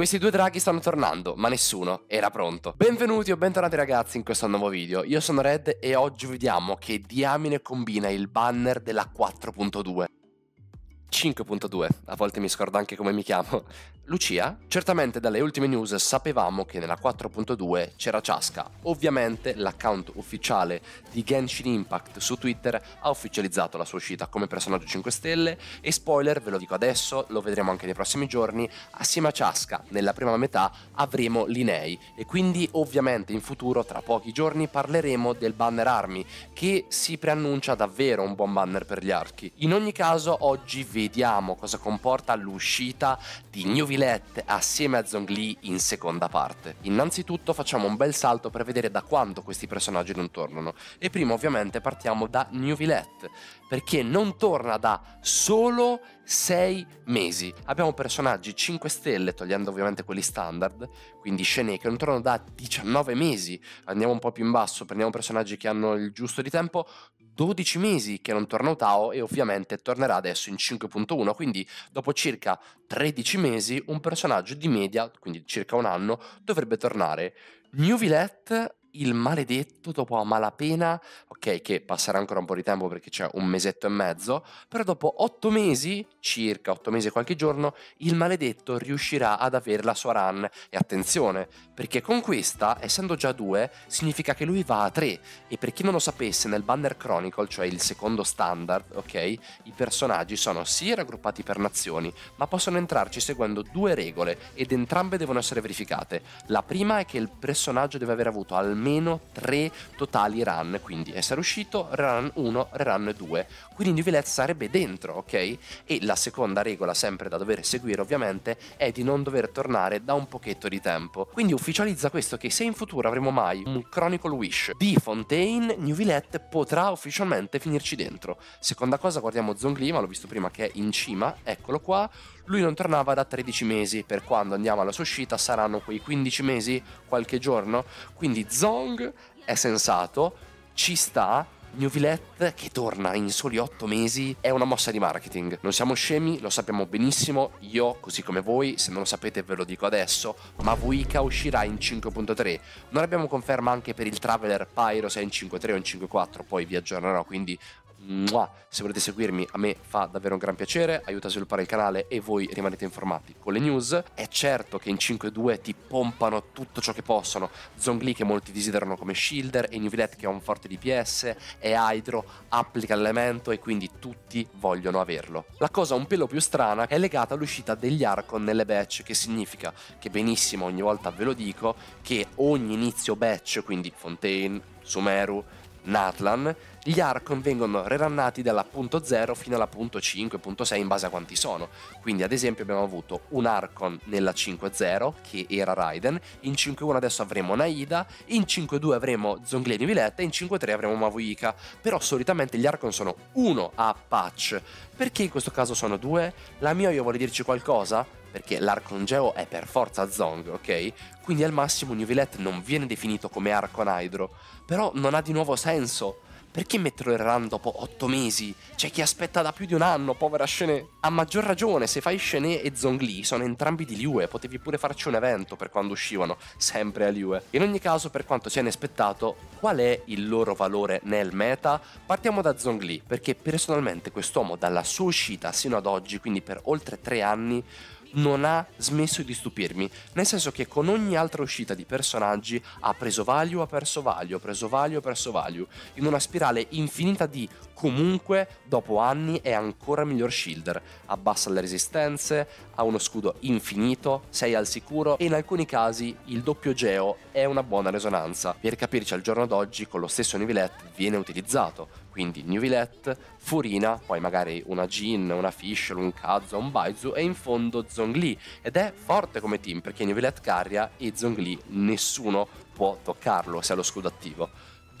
Questi due draghi stanno tornando, ma nessuno era pronto. Benvenuti o bentornati ragazzi in questo nuovo video, io sono Red e oggi vediamo che diamine combina il banner della 4.2. 5.2, a volte mi scordo anche come mi chiamo. Lucia, certamente dalle ultime news sapevamo che nella 4.2 c'era Chaska. Ovviamente l'account ufficiale di Genshin Impact su Twitter ha ufficializzato la sua uscita come personaggio 5 stelle e spoiler, ve lo dico adesso, lo vedremo anche nei prossimi giorni, assieme a Chaska nella prima metà avremo Linei e quindi ovviamente in futuro tra pochi giorni parleremo del banner Army che si preannuncia davvero un buon banner per gli archi. In ogni caso oggi vi vediamo cosa comporta l'uscita di New Villette assieme a Zhongli in seconda parte. Innanzitutto facciamo un bel salto per vedere da quanto questi personaggi non tornano e prima ovviamente partiamo da New Villette perché non torna da solo 6 mesi. Abbiamo personaggi 5 stelle, togliendo ovviamente quelli standard, quindi scene che non entrano da 19 mesi. Andiamo un po' più in basso, prendiamo personaggi che hanno il giusto di tempo, 12 mesi che non torna Utao e ovviamente tornerà adesso in 5.1, quindi dopo circa 13 mesi un personaggio di media, quindi circa un anno, dovrebbe tornare. New Villette il maledetto dopo a malapena, ok che passerà ancora un po' di tempo perché c'è un mesetto e mezzo, però dopo otto mesi, circa otto mesi e qualche giorno, il maledetto riuscirà ad avere la sua run. E attenzione, perché con questa, essendo già due, significa che lui va a tre. E per chi non lo sapesse, nel Banner Chronicle, cioè il secondo standard, ok, i personaggi sono sì raggruppati per nazioni, ma possono entrarci seguendo due regole ed entrambe devono essere verificate. La prima è che il personaggio deve aver avuto almeno almeno 3 totali run, quindi essere uscito, run 1, run 2. Quindi New sarebbe dentro, ok? E la seconda regola sempre da dover seguire ovviamente è di non dover tornare da un pochetto di tempo. Quindi ufficializza questo che se in futuro avremo mai un Chronicle Wish di Fontaine, New potrà ufficialmente finirci dentro. Seconda cosa, guardiamo Zongli, ma l'ho visto prima che è in cima, eccolo qua. Lui non tornava da 13 mesi, per quando andiamo alla sua uscita saranno quei 15 mesi, qualche giorno. Quindi Zongli song è sensato, ci sta, New Villette che torna in soli 8 mesi è una mossa di marketing. Non siamo scemi, lo sappiamo benissimo. Io, così come voi, se non lo sapete ve lo dico adesso, ma Vuica uscirà in 5.3. Non abbiamo conferma anche per il Traveler Pyro se è in 5.3 o in 5.4, poi vi aggiornerò, quindi se volete seguirmi a me fa davvero un gran piacere, aiuta a sviluppare il canale e voi rimanete informati con le news. È certo che in 5-2 ti pompano tutto ciò che possono, Zongli che molti desiderano come Shielder e Nuvilet che ha un forte DPS e Hydro applica l'elemento e quindi tutti vogliono averlo. La cosa un pelo più strana è legata all'uscita degli Archon nelle batch che significa che benissimo ogni volta ve lo dico che ogni inizio batch quindi Fontaine, Sumeru, Natlan gli Archon vengono rerannati dalla punto 0 fino alla punto 5, punto 6 in base a quanti sono. Quindi ad esempio abbiamo avuto un Archon nella 5.0 che era Raiden, in 5.1 adesso avremo Naida, in 5.2 avremo Zongleni Viletta e in 5.3 avremo Mavuika. Però solitamente gli Archon sono uno a patch. Perché in questo caso sono due? La mia io vuole dirci qualcosa? perché Geo è per forza Zong, ok? Quindi al massimo New Villette non viene definito come Arcon Hydro, però non ha di nuovo senso, perché metterlo in run dopo 8 mesi? C'è chi aspetta da più di un anno, povera Chenet. A maggior ragione, se fai Chenet e Zhongli sono entrambi di Liue, potevi pure farci un evento per quando uscivano, sempre a Liue. In ogni caso, per quanto sia inaspettato, qual è il loro valore nel meta? Partiamo da Zhongli, perché personalmente quest'uomo dalla sua uscita sino ad oggi, quindi per oltre 3 anni, non ha smesso di stupirmi, nel senso che con ogni altra uscita di personaggi ha preso value, ha perso value, ha preso value, ha perso value, in una spirale infinita di comunque dopo anni è ancora miglior shielder, abbassa le resistenze, ha uno scudo infinito, sei al sicuro e in alcuni casi il doppio geo è una buona resonanza. Per capirci al giorno d'oggi con lo stesso nivellet viene utilizzato, quindi New Furina, poi magari una Jin, una Fischl, un Kazuha, un Baizu e in fondo Zhongli ed è forte come team perché New Villette carria e Zhongli nessuno può toccarlo se ha lo scudo attivo.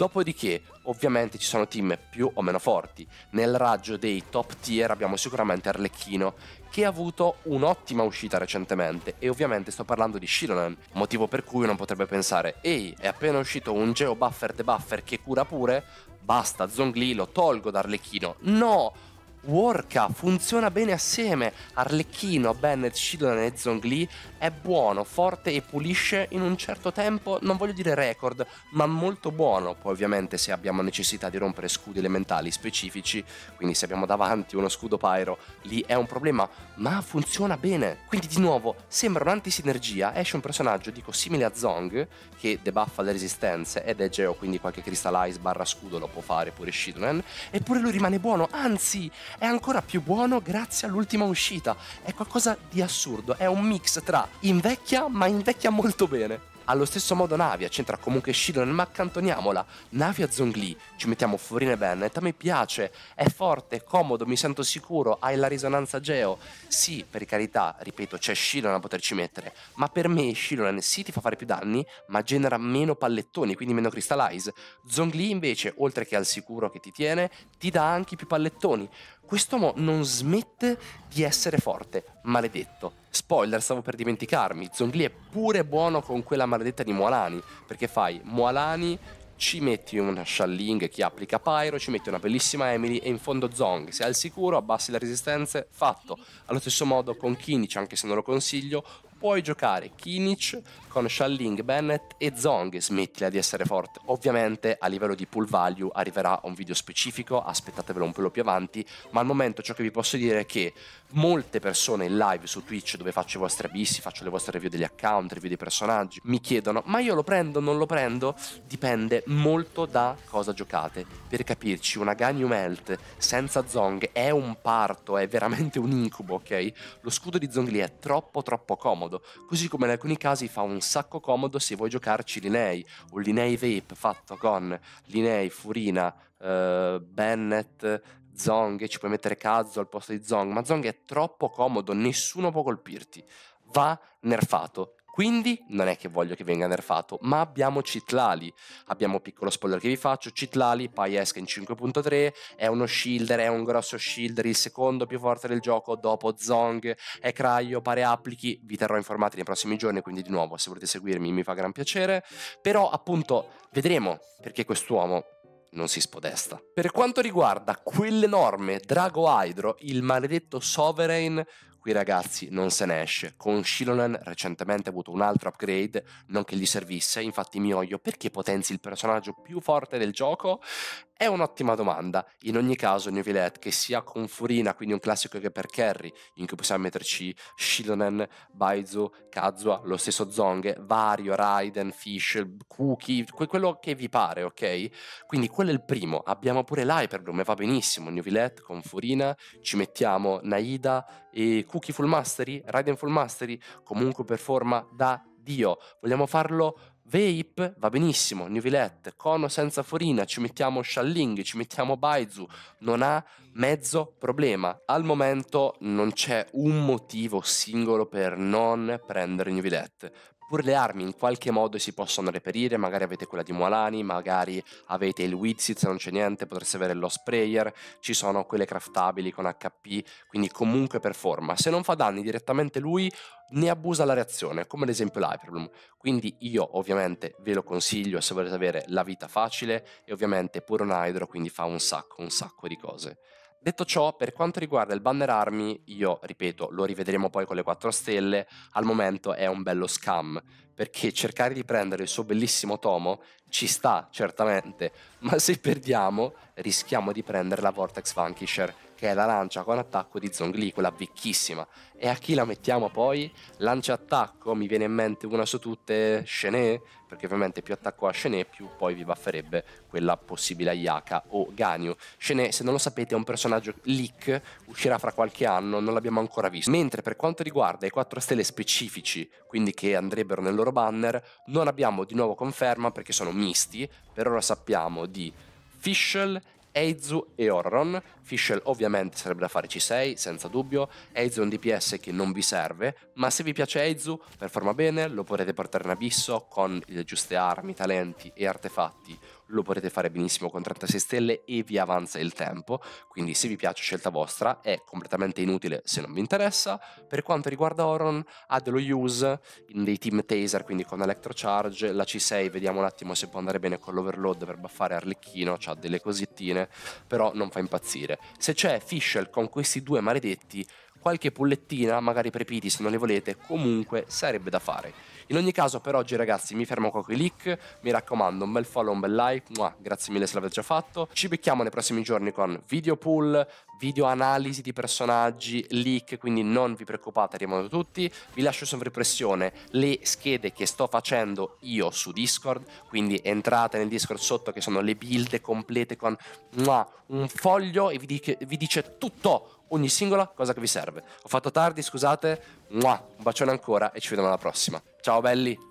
Dopodiché, ovviamente ci sono team più o meno forti. Nel raggio dei top tier abbiamo sicuramente Arlecchino, che ha avuto un'ottima uscita recentemente e ovviamente sto parlando di Shirolan, motivo per cui uno potrebbe pensare ehi, è appena uscito un Geo Buffer debuffer che cura pure, basta Zongli lo tolgo da Arlecchino. No! worka, funziona bene assieme. Arlecchino, Bennett, Shidlan e Zongli è buono, forte e pulisce in un certo tempo, non voglio dire record, ma molto buono. Poi ovviamente se abbiamo necessità di rompere scudi elementali specifici, quindi se abbiamo davanti uno scudo pyro, lì è un problema, ma funziona bene. Quindi di nuovo, sembra un'antisinergia, esce un personaggio, dico, simile a Zong, che debuffa le resistenze ed è Geo, quindi qualche crystallize barra scudo lo può fare pure Shidonen, eppure lui rimane buono, anzi è ancora più buono grazie all'ultima uscita. È qualcosa di assurdo, è un mix tra invecchia ma invecchia molto bene. Allo stesso modo Navia c'entra comunque Shinon, ma accantoniamola. Navia Zongli, ci mettiamo Furine Bennett, a me piace, è forte, comodo, mi sento sicuro, hai la risonanza geo. Sì, per carità, ripeto, c'è Shinon a poterci mettere, ma per me Shinon sì ti fa fare più danni, ma genera meno pallettoni, quindi meno crystallize. Zongli invece, oltre che al sicuro che ti tiene, ti dà anche più pallettoni. Quest'uomo non smette di essere forte, maledetto Spoiler, stavo per dimenticarmi, Zongli è pure buono con quella maledetta di Moalani, perché fai Moalani, ci metti una Shalling che applica Pyro, ci metti una bellissima Emily e in fondo Zong. Se al sicuro abbassi le resistenze, fatto. Allo stesso modo con Kinich, anche se non lo consiglio, puoi giocare Kinich con Shalling, Bennett e Zong, smettila di essere forte. Ovviamente a livello di pull value arriverà un video specifico, aspettatevelo un po' più avanti, ma al momento ciò che vi posso dire è che molte persone in live su Twitch dove faccio i vostri abissi, faccio le vostre review degli account, review dei personaggi, mi chiedono ma io lo prendo, o non lo prendo? Dipende molto da cosa giocate. Per capirci, una Ganyu Melt senza Zong è un parto, è veramente un incubo, ok? Lo scudo di Zong lì è troppo troppo comodo comodo, così come in alcuni casi fa un sacco comodo se vuoi giocarci Linei, un Linei Vape fatto con Linei, Furina, eh, Bennett, Zong, ci puoi mettere Kazzo al posto di Zong, ma Zong è troppo comodo, nessuno può colpirti. Va nerfato quindi non è che voglio che venga nerfato, ma abbiamo Citlali. Abbiamo piccolo spoiler che vi faccio, Citlali, poi in 5.3, è uno shielder, è un grosso shielder, il secondo più forte del gioco dopo Zong, è Craio, pare applichi, vi terrò informati nei prossimi giorni, quindi di nuovo se volete seguirmi mi fa gran piacere, però appunto vedremo perché quest'uomo non si spodesta. Per quanto riguarda quell'enorme drago Hydro, il maledetto Sovereign qui ragazzi non se ne esce. Con Shilonen recentemente ha avuto un altro upgrade, non che gli servisse, infatti Mioglio, perché potenzi il personaggio più forte del gioco? È un'ottima domanda. In ogni caso, New Villette, che sia con Furina, quindi un classico che per Kerry, in cui possiamo metterci Shilonen, Baizu, Kazua, lo stesso Zong, Vario, Raiden, Fish, Cookie, quello che vi pare, ok? Quindi quello è il primo. Abbiamo pure l'Hyperbloom e va benissimo. New Villette con Furina, ci mettiamo Naida e cookie full mastery, Raiden full mastery, comunque performa da Dio. Vogliamo farlo Vape va benissimo, New Villette, Kono senza forina, ci mettiamo Shalling, ci mettiamo Baizu, non ha mezzo problema. Al momento non c'è un motivo singolo per non prendere New Villette. Pur le armi in qualche modo si possono reperire, magari avete quella di Mualani, magari avete il Wizard se non c'è niente, potreste avere lo Sprayer, ci sono quelle craftabili con HP, quindi comunque performa. Se non fa danni direttamente lui, ne abusa la reazione, come ad esempio l'Hyperbloom. Quindi io ovviamente ve lo consiglio se volete avere la vita facile e ovviamente pure un Hydro, quindi fa un sacco, un sacco di cose. Detto ciò, per quanto riguarda il banner army, io ripeto, lo rivedremo poi con le 4 stelle, al momento è un bello scam, perché cercare di prendere il suo bellissimo tomo ci sta certamente, ma se perdiamo rischiamo di prendere la Vortex Vanquisher, che è la lancia con attacco di Zongli, quella vecchissima. E a chi la mettiamo poi? Lancia attacco, mi viene in mente una su tutte, Chené, perché ovviamente più attacco a Chené più poi vi bufferebbe quella possibile Ayaka o Ganyu. Chené, se non lo sapete, è un personaggio leak, uscirà fra qualche anno, non l'abbiamo ancora visto. Mentre per quanto riguarda i 4 stelle specifici, quindi che andrebbero nel loro banner, non abbiamo di nuovo conferma perché sono protagonisti, per ora sappiamo di Fischl, Eizu e Orron, Fischl ovviamente sarebbe da fare C6, senza dubbio, Eizu è un DPS che non vi serve, ma se vi piace Eizu, performa bene, lo potrete portare in abisso con le giuste armi, talenti e artefatti, lo potete fare benissimo con 36 stelle e vi avanza il tempo, quindi se vi piace scelta vostra è completamente inutile se non vi interessa. Per quanto riguarda Oron ha dello use in dei team taser, quindi con Electro Charge, la C6 vediamo un attimo se può andare bene con l'overload per buffare Arlecchino, ha delle cosettine, però non fa impazzire. Se c'è Fischl con questi due maledetti, qualche pullettina, magari prepiti se non le volete, comunque sarebbe da fare. In ogni caso per oggi ragazzi mi fermo qua con i leak, mi raccomando un bel follow, un bel like, Mua, grazie mille se l'avete già fatto, ci becchiamo nei prossimi giorni con video pool, video analisi di personaggi, leak, quindi non vi preoccupate, arrivano tutti, vi lascio sempre in pressione le schede che sto facendo io su Discord, quindi entrate nel Discord sotto che sono le build complete con mua, un foglio e vi, dice, vi dice tutto ogni singola cosa che vi serve. Ho fatto tardi, scusate, un bacione ancora e ci vediamo alla prossima. Ciao belli!